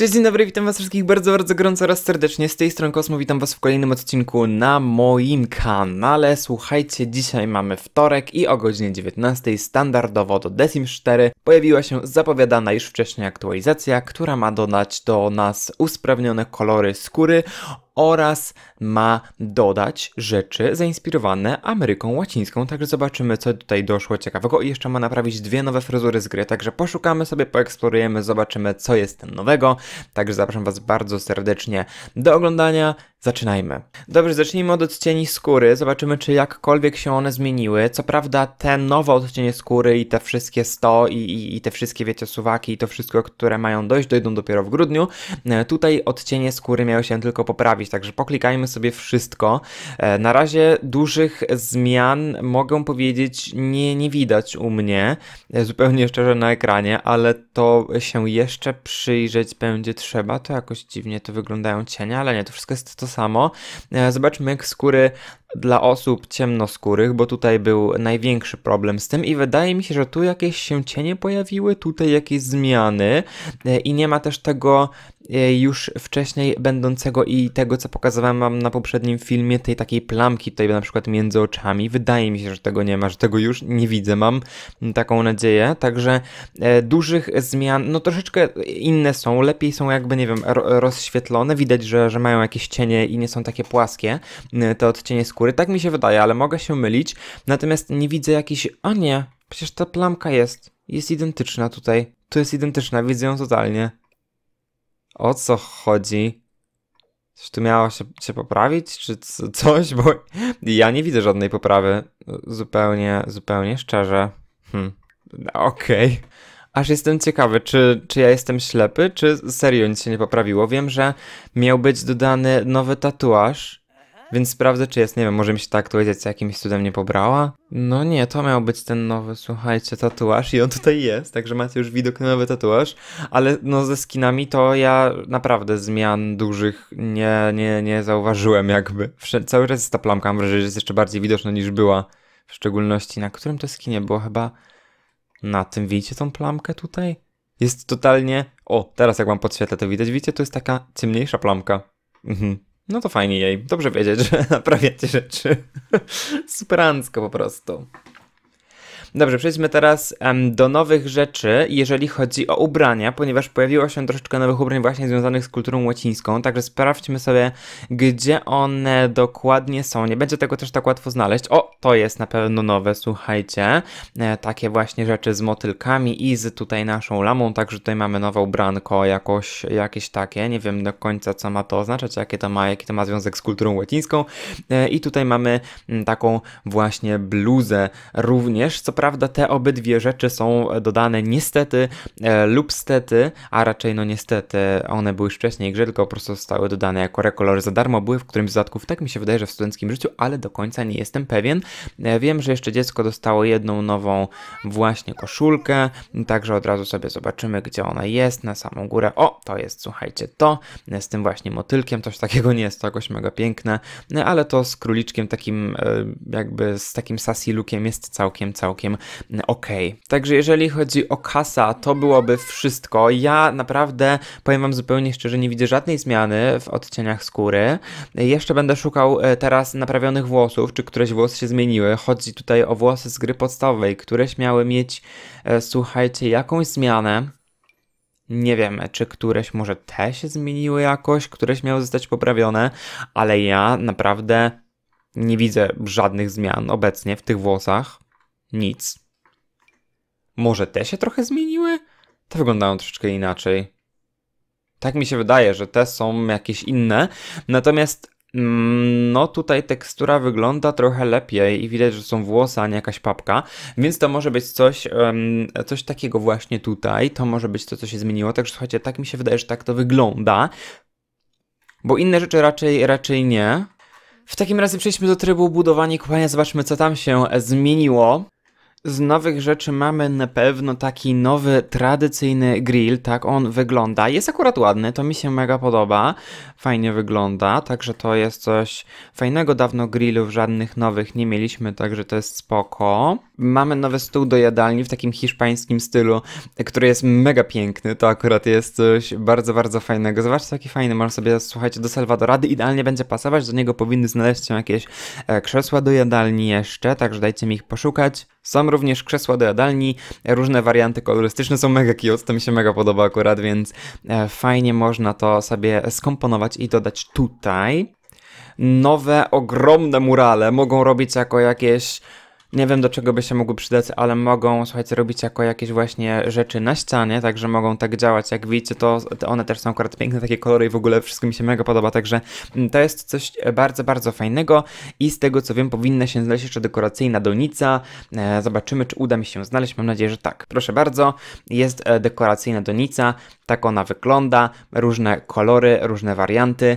Cześć, dzień dobry, witam was wszystkich bardzo, bardzo gorąco oraz serdecznie. Z tej strony Kosmo, witam was w kolejnym odcinku na moim kanale. Słuchajcie, dzisiaj mamy wtorek i o godzinie 19 standardowo do The Sims 4 pojawiła się zapowiadana już wcześniej aktualizacja, która ma dodać do nas usprawnione kolory skóry oraz ma dodać rzeczy zainspirowane Ameryką Łacińską. Także zobaczymy, co tutaj doszło ciekawego. I jeszcze ma naprawić dwie nowe fryzury z gry. Także poszukamy sobie, poeksplorujemy, zobaczymy, co jest nowego. Także zapraszam Was bardzo serdecznie do oglądania. Zaczynajmy. Dobrze, zacznijmy od odcieni skóry. Zobaczymy, czy jakkolwiek się one zmieniły. Co prawda, te nowe odcienie skóry i te wszystkie 100 i, i, i te wszystkie, wiecie, suwaki i to wszystko, które mają dojść, dojdą dopiero w grudniu. E, tutaj odcienie skóry miały się tylko poprawić, także poklikajmy sobie wszystko. E, na razie dużych zmian, mogę powiedzieć, nie, nie widać u mnie, e, zupełnie szczerze na ekranie, ale to się jeszcze przyjrzeć będzie trzeba. To jakoś dziwnie to wyglądają cienie, ale nie, to wszystko jest to samo. E, zobaczmy, jak skóry dla osób ciemnoskórych, bo tutaj był największy problem z tym i wydaje mi się, że tu jakieś się cienie pojawiły, tutaj jakieś zmiany e, i nie ma też tego e, już wcześniej będącego i tego, co pokazywałem wam na poprzednim filmie, tej takiej plamki tutaj na przykład między oczami. Wydaje mi się, że tego nie ma, że tego już nie widzę, mam taką nadzieję. Także e, dużych zmian, no troszeczkę inne są, lepiej są jakby, nie wiem, rozświetlone, widać, że, że mają jakieś cienie i nie są takie płaskie, te odcienie skóry skóry. Tak mi się wydaje, ale mogę się mylić. Natomiast nie widzę jakiś. O nie, przecież ta plamka jest. Jest identyczna tutaj. Tu jest identyczna, widzę ją totalnie. O co chodzi? Coś tu miało się, się poprawić, czy coś? Bo ja nie widzę żadnej poprawy. Zupełnie, zupełnie szczerze. Hm. Okej. Okay. Aż jestem ciekawy, czy, czy ja jestem ślepy, czy serio nic się nie poprawiło. Wiem, że miał być dodany nowy tatuaż więc sprawdzę, czy jest, nie wiem, może mi się ta aktualizacja jakimś cudem nie pobrała. No nie, to miał być ten nowy, słuchajcie, tatuaż i on tutaj jest, także macie już widok na nowy tatuaż. Ale no ze skinami to ja naprawdę zmian dużych nie, nie, nie zauważyłem jakby. Wsz cały czas jest ta plamka, mam wrażenie, że jest jeszcze bardziej widoczna niż była. W szczególności na którym to skinie było chyba na tym. Widzicie tą plamkę tutaj? Jest totalnie... O, teraz jak mam podświetlę to widać, widzicie, to jest taka ciemniejsza plamka. Mhm. No to fajnie jej. Dobrze wiedzieć, że naprawiacie rzeczy. Superancko po prostu. Dobrze, przejdźmy teraz um, do nowych rzeczy, jeżeli chodzi o ubrania, ponieważ pojawiło się troszeczkę nowych ubrań właśnie związanych z kulturą łacińską, także sprawdźmy sobie, gdzie one dokładnie są. Nie będzie tego też tak łatwo znaleźć. O, to jest na pewno nowe, słuchajcie. E, takie właśnie rzeczy z motylkami i z tutaj naszą lamą, także tutaj mamy nowe ubranko, jakoś, jakieś takie, nie wiem do końca co ma to oznaczać, jakie to ma, jaki to ma związek z kulturą łacińską. E, I tutaj mamy m, taką właśnie bluzę również, co prawda te obydwie rzeczy są dodane niestety e, lub stety, a raczej no niestety one były już wcześniej grze, tylko po prostu zostały dodane jako rekolory za darmo, były w którymś z dodatków, tak mi się wydaje, że w studenckim życiu, ale do końca nie jestem pewien. E, wiem, że jeszcze dziecko dostało jedną nową właśnie koszulkę, także od razu sobie zobaczymy, gdzie ona jest, na samą górę. O, to jest, słuchajcie, to e, z tym właśnie motylkiem, coś takiego nie jest, to jakoś mega piękne, e, ale to z króliczkiem takim e, jakby z takim sassy lookiem jest całkiem, całkiem całkiem ok. Także jeżeli chodzi o kasa, to byłoby wszystko. Ja naprawdę, powiem wam zupełnie szczerze, nie widzę żadnej zmiany w odcieniach skóry. Jeszcze będę szukał e, teraz naprawionych włosów, czy któreś włosy się zmieniły. Chodzi tutaj o włosy z gry podstawowej, któreś miały mieć, e, słuchajcie, jakąś zmianę. Nie wiem, czy któreś może te się zmieniły jakoś, któreś miały zostać poprawione, ale ja naprawdę nie widzę żadnych zmian obecnie w tych włosach. Nic. Może te się trochę zmieniły? Te wyglądają troszeczkę inaczej. Tak mi się wydaje, że te są jakieś inne. Natomiast mm, no tutaj tekstura wygląda trochę lepiej i widać, że są włosy, a nie jakaś papka, więc to może być coś, coś takiego właśnie tutaj, to może być to, co się zmieniło, także słuchajcie, tak mi się wydaje, że tak to wygląda, bo inne rzeczy raczej, raczej nie. W takim razie przejdźmy do trybu budowania kopalnia, zobaczmy co tam się zmieniło. Z nowych rzeczy mamy na pewno taki nowy, tradycyjny grill, tak on wygląda. Jest akurat ładny, to mi się mega podoba, fajnie wygląda, także to jest coś fajnego, dawno grillów żadnych nowych nie mieliśmy, także to jest spoko mamy nowy stół do jadalni w takim hiszpańskim stylu, który jest mega piękny. To akurat jest coś bardzo, bardzo fajnego. Zobaczcie, jaki fajny. Można sobie, słuchajcie, do Salwadorady idealnie będzie pasować. Do niego powinny znaleźć się jakieś e, krzesła do jadalni jeszcze, także dajcie mi ich poszukać. Są również krzesła do jadalni, różne warianty kolorystyczne są mega cute, to mi się mega podoba akurat, więc e, fajnie można to sobie skomponować i dodać tutaj nowe, ogromne murale. Mogą robić jako jakieś nie wiem do czego by się mogły przydać, ale mogą, słuchajcie, robić jako jakieś właśnie rzeczy na ścianie, także mogą tak działać. Jak widzicie, to one też są akurat piękne, takie kolory i w ogóle wszystko mi się mega podoba, także mm, to jest coś e, bardzo, bardzo fajnego i z tego co wiem powinna się znaleźć jeszcze dekoracyjna donica. E, zobaczymy, czy uda mi się znaleźć, mam nadzieję, że tak. Proszę bardzo, jest e, dekoracyjna donica, tak ona wygląda, różne kolory, różne warianty,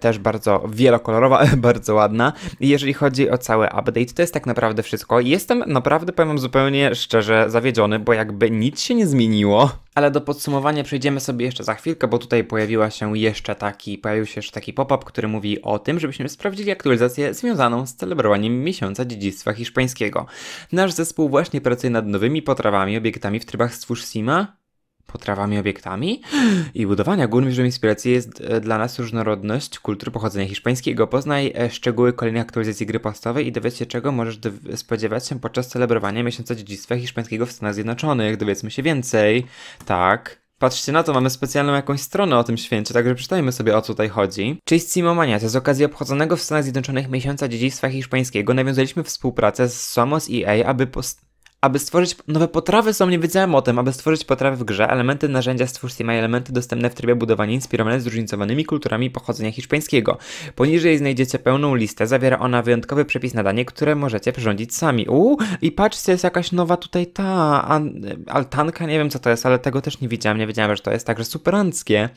też bardzo wielokolorowa, bardzo ładna. I jeżeli chodzi o cały update, to jest tak naprawdę wszystko wszystko. Jestem naprawdę, powiem zupełnie szczerze, zawiedziony, bo jakby nic się nie zmieniło. Ale do podsumowania przejdziemy sobie jeszcze za chwilkę, bo tutaj pojawiła się jeszcze taki, pojawił się jeszcze taki pop-up, który mówi o tym, żebyśmy sprawdzili aktualizację związaną z celebrowaniem miesiąca dziedzictwa hiszpańskiego. Nasz zespół właśnie pracuje nad nowymi potrawami, obiektami w trybach Stwórz Sima, potrawami, obiektami i budowania. Głównym inspiracji jest e, dla nas różnorodność kultury pochodzenia hiszpańskiego. Poznaj e, szczegóły kolejnych aktualizacji gry podstawowej i dowiedz się, czego możesz spodziewać się podczas celebrowania miesiąca dziedzictwa hiszpańskiego w Stanach Zjednoczonych. Dowiedzmy się więcej. Tak. Patrzcie na to, mamy specjalną jakąś stronę o tym święcie, także przeczytajmy sobie o co tutaj chodzi. Chissimo Maniace z okazji obchodzonego w Stanach Zjednoczonych miesiąca dziedzictwa hiszpańskiego nawiązaliśmy współpracę z Somos EA, aby post aby stworzyć nowe potrawy są, nie wiedziałem o tym, aby stworzyć potrawy w grze, elementy narzędzia stwórz ma elementy dostępne w trybie budowania inspirowane zróżnicowanymi kulturami pochodzenia hiszpańskiego. Poniżej znajdziecie pełną listę, zawiera ona wyjątkowy przepis na danie, które możecie przyrządzić sami. Uuu, i patrzcie, jest jakaś nowa tutaj ta altanka, nie wiem co to jest, ale tego też nie widziałem, nie wiedziałem, że to jest także superanckie.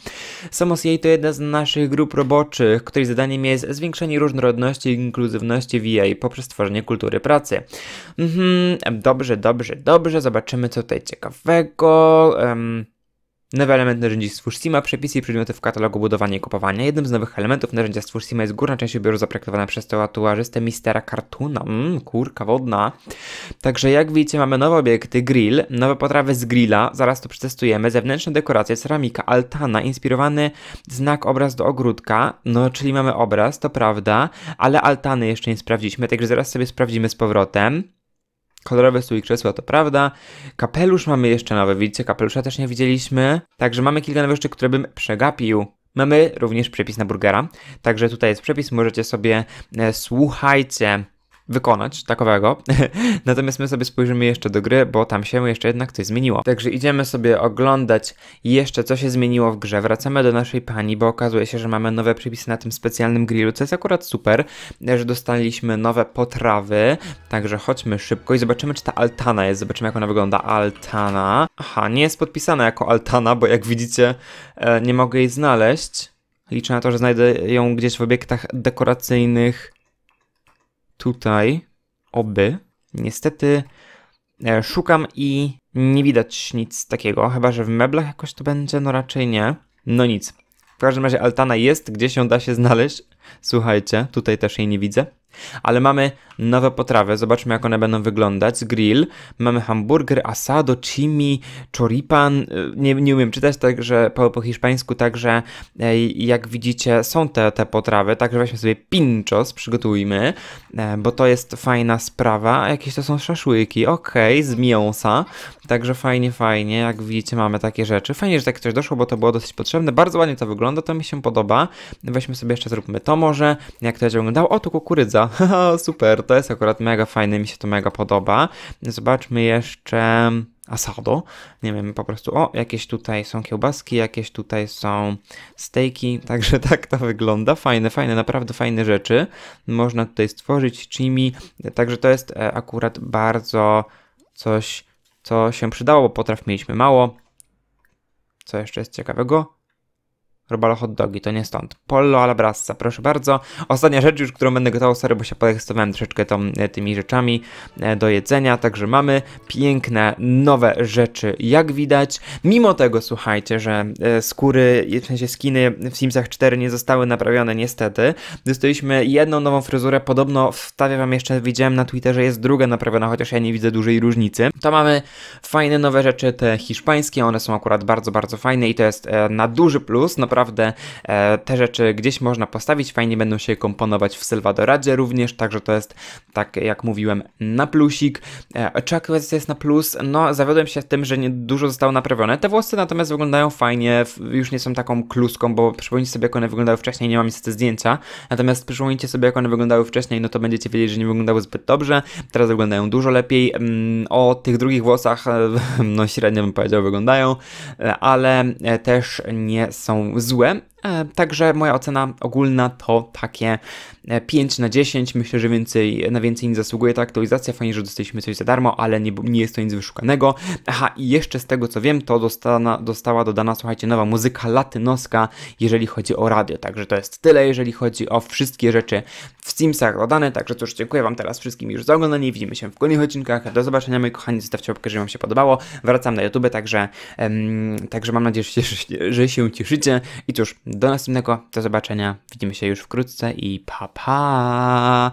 Somos jej to jedna z naszych grup roboczych, której zadaniem jest zwiększenie różnorodności i inkluzywności VA poprzez tworzenie kultury pracy. Mhm, dobrze, dobrze, dobrze, dobrze, zobaczymy co tutaj ciekawego. Um, nowy element narzędzi Stwórz Sima, przepisy i przedmioty w katalogu budowania i kupowania. Jednym z nowych elementów narzędzia Stwórz Sima jest górna część ubioru zaprojektowana przez tatuażystę Mistera Kartuna. Mm, kurka wodna. Także jak widzicie mamy nowe obiekty, grill, nowe potrawy z grilla, zaraz to przetestujemy, zewnętrzne dekoracje, ceramika, altana, inspirowany znak obraz do ogródka, no czyli mamy obraz, to prawda, ale altany jeszcze nie sprawdziliśmy, także zaraz sobie sprawdzimy z powrotem. Kolorowy stół i krzesła, to prawda. Kapelusz mamy jeszcze nowy, widzicie? Kapelusza też nie widzieliśmy. Także mamy kilka nowych rzeczy, które bym przegapił. Mamy również przepis na burgera. Także tutaj jest przepis, możecie sobie, e, słuchajcie, wykonać takowego. Natomiast my sobie spojrzymy jeszcze do gry, bo tam się jeszcze jednak coś zmieniło. Także idziemy sobie oglądać jeszcze, co się zmieniło w grze. Wracamy do naszej pani, bo okazuje się, że mamy nowe przepisy na tym specjalnym grillu, co jest akurat super, że dostaliśmy nowe potrawy. Także chodźmy szybko i zobaczymy, czy ta altana jest. Zobaczymy, jak ona wygląda. Altana. Aha, nie jest podpisana jako altana, bo jak widzicie, e, nie mogę jej znaleźć. Liczę na to, że znajdę ją gdzieś w obiektach dekoracyjnych tutaj, oby. Niestety e, szukam i nie widać nic takiego, chyba że w meblach jakoś to będzie, no raczej nie. No nic. W każdym razie altana jest, gdzie się da się znaleźć. Słuchajcie, tutaj też jej nie widzę. Ale mamy nowe potrawy, zobaczmy jak one będą wyglądać. Grill, mamy hamburger, asado, chimi, choripan. Y, nie, nie umiem czytać także po, po hiszpańsku, także jak widzicie są te, te potrawy. Także weźmy sobie pinchos, przygotujmy, e, bo to jest fajna sprawa. Jakieś to są szaszłyki, okej, okay, z mięsa. Także fajnie, fajnie, jak widzicie mamy takie rzeczy. Fajnie, że tak coś doszło, bo to było dosyć potrzebne. Bardzo ładnie to wygląda, to mi się podoba. Weźmy sobie jeszcze, zróbmy to może, jak to będzie wyglądało. O, tu kukurydza Super, to jest akurat mega fajne, mi się to mega podoba. Zobaczmy jeszcze asado. Nie wiem, po prostu, o, jakieś tutaj są kiełbaski, jakieś tutaj są steaky. także tak to wygląda. Fajne, fajne, naprawdę fajne rzeczy. Można tutaj stworzyć chimi, także to jest e, akurat bardzo coś, co się przydało, bo potraw mieliśmy mało. Co jeszcze jest ciekawego? Robalo hot dogi, to nie stąd. Pollo alla brassa, proszę bardzo. Ostatnia rzecz już, którą będę gotował, sorry, bo się podekscytowałem troszeczkę tą, e, tymi rzeczami e, do jedzenia, także mamy piękne, nowe rzeczy, jak widać. Mimo tego, słuchajcie, że e, skóry, w sensie skiny w Simsach 4 nie zostały naprawione niestety, dostaliśmy jedną nową fryzurę, podobno wstawiam wam jeszcze, widziałem na Twitterze, jest druga naprawiona, chociaż ja nie widzę dużej różnicy. To mamy fajne nowe rzeczy, te hiszpańskie, one są akurat bardzo, bardzo fajne i to jest na duży plus, naprawdę naprawdę e, te rzeczy gdzieś można postawić, fajnie będą się komponować w Sylwadoradzie również, także to jest, tak jak mówiłem, na plusik. E, czy aktualizacja jest na plus? No, zawiodłem się tym, że nie dużo zostało naprawione. Te włosy natomiast wyglądają fajnie, już nie są taką kluską, bo przypomnijcie sobie, jak one wyglądały wcześniej, nie mam niestety zdjęcia, natomiast przypomnijcie sobie, jak one wyglądały wcześniej, no to będziecie wiedzieć, że nie wyglądały zbyt dobrze, teraz wyglądają dużo lepiej. Mm, o tych drugich włosach, no średnio bym powiedział, wyglądają, e, ale też nie są złe E, także moja ocena ogólna to takie 5 e, na 10. Myślę, że więcej, na więcej nie zasługuje ta aktualizacja. Fajnie, że dostaliśmy coś za darmo, ale nie, nie jest to nic wyszukanego. Aha, i jeszcze z tego co wiem, to dostana, dostała dodana, słuchajcie, nowa muzyka latynoska, jeżeli chodzi o radio. Także to jest tyle, jeżeli chodzi o wszystkie rzeczy w Simsach dodane. Także cóż, dziękuję Wam teraz wszystkim już za oglądanie. Widzimy się w kolejnych odcinkach. Do zobaczenia, moi kochani. Zostawcie łapkę, że Wam się podobało. Wracam na YouTube, także, także mam nadzieję, że się, że się cieszycie. I cóż, do następnego, do zobaczenia, widzimy się już wkrótce i pa pa!